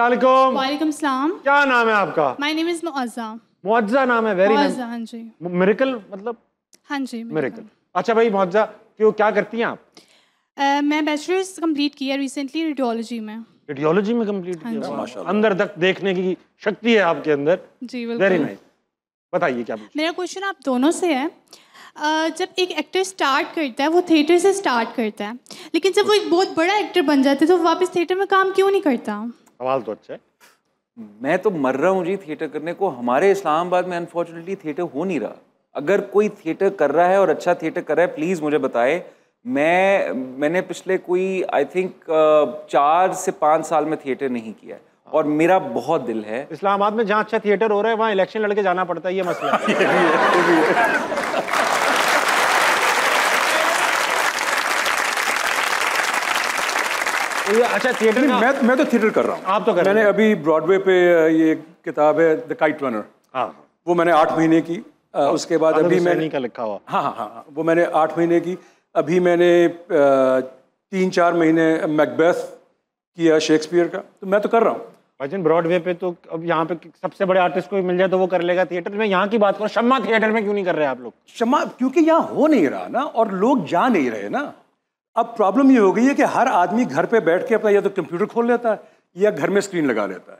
अस्सलाम क्या नाम है आपका my name is Muaza. Muazza नाम है वेरी मुअज्जा हाँ जी मिरेकल मतलब हाँ जी मिरेकल अच्छा भाई मुअज्जा क्यों क्या करती हैं आप मैं बैचलर्स कंप्लीट किया रिसेंटली रेडियोलॉजी में रेडियोलॉजी में कंप्लीट किया माशाल्लाह अंदर तक देखने की शक्ति है आपके अंदर जी वेरी नाइस बताइए क्या मेरा क्वेश्चन आप दोनों से है जब एक एक्टर स्टार्ट करता है वो थिएटर से स्टार्ट करता है लेकिन जब वो एक बहुत बड़ा एक्टर बन जाता है तो वापस थिएटर में काम क्यों नहीं करता सवाल तो अच्छा है मैं तो मर रहा हूँ जी थिएटर करने को हमारे इस्लामाबाद में अनफॉर्चुनेटली थिएटर हो नहीं रहा अगर कोई थिएटर कर रहा है और अच्छा थिएटर कर रहा है प्लीज़ मुझे बताए मैं मैंने पिछले कोई आई थिंक चार से पाँच साल में थिएटर नहीं किया है और मेरा बहुत दिल है इस्लामाबाद में जहाँ अच्छा थिएटर हो रहा है वहाँ इलेक्शन लड़के जाना पड़ता है ये मसला है अच्छा थिएटर मैं मैं तो थिएटर कर रहा हूँ आप तो कर मैंने अभी ब्रॉडवे पे ये किताब है द काइट रनर हाँ वो मैंने आठ महीने की उसके बाद अभी मैंने का लिखा हुआ हाँ, हाँ हाँ वो मैंने आठ महीने की अभी मैंने तीन चार महीने मैकबेथ किया शेक्सपियर का तो मैं तो कर रहा हूँ भजन ब्रॉडवे पे तो अब यहाँ पे सबसे बड़े आर्टिस्ट को मिल जाए तो वो कर लेगा थिएटर में यहाँ की बात करो शम्मा थिएटर में क्यों नहीं कर रहे आप लोग शम्मा क्योंकि यहाँ हो नहीं रहा ना और लोग जा नहीं रहे ना अब प्रॉब्लम ये हो गई है कि हर आदमी घर पे बैठ के अपना या तो कंप्यूटर खोल लेता है या घर में स्क्रीन लगा लेता है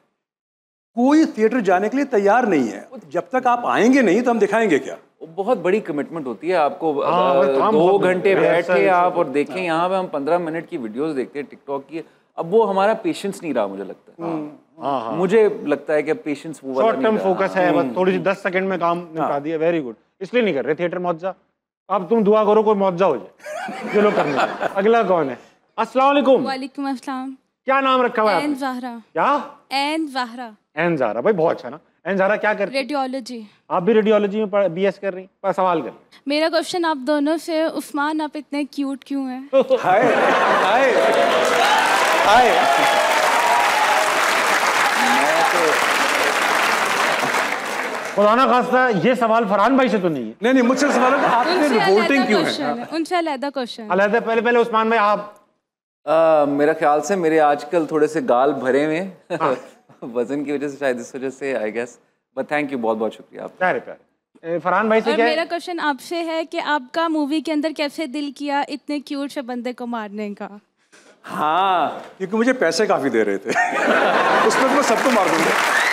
कोई थिएटर जाने के लिए तैयार नहीं है जब तक आप आएंगे नहीं तो हम दिखाएंगे क्या बहुत बड़ी कमिटमेंट होती है आपको आ, हाँ, दो घंटे बैठ के आप और देखें हाँ। यहाँ पे हम पंद्रह मिनट की वीडियोस देखते हैं टिकटॉक की अब वो हमारा पेशेंस नहीं रहा मुझे लगता है हम्म। हाँ, मुझे लगता है कि पेशेंस वो शॉर्ट टर्म फोकस है हम्म। थोड़ी सी दस सेकंड में काम निपटा दिया वेरी गुड इसलिए नहीं कर रहे थिएटर मुआवजा अब तुम दुआ करो कोई मुआवजा हो जाए चलो करना अगला कौन है अस्सलाम वालेकुम अस्सलाम क्या नाम रखा हुआ एन जहरा क्या एन जहरा एन जहरा भाई बहुत अच्छा ना एन जहरा क्या कर रेडियोलॉजी आप भी रेडियोलॉजी में बी एस कर रही पर सवाल कर मेरा क्वेश्चन आप दोनों से उस्मान आप इतने क्यूट क्यों हैं हाय हाय हाय मैं तो खुदाना खास्ता ये सवाल फरहान भाई से तो नहीं है नहीं नहीं मुझसे सवाल है आपने रिपोर्टिंग क्यों है उनसे अलहदा क्वेश्चन अलहदा पहले पहले उस्मान भाई आप आ, मेरा ख्याल से मेरे आजकल थोड़े से गाल भरे हुए हाँ। वजन की वजह से शायद इस वजह से I guess but thank you बहुत बहुत शुक्रिया आप प्यारे प्यारे फरहान भाई से क्या मेरा क्वेश्चन आपसे है कि आपका मूवी के अंदर कैसे दिल किया इतने क्यूट से बंदे को मारने का हाँ क्योंकि मुझे पैसे काफ़ी दे रहे थे उसमें तो मैं सबको मार दूंगा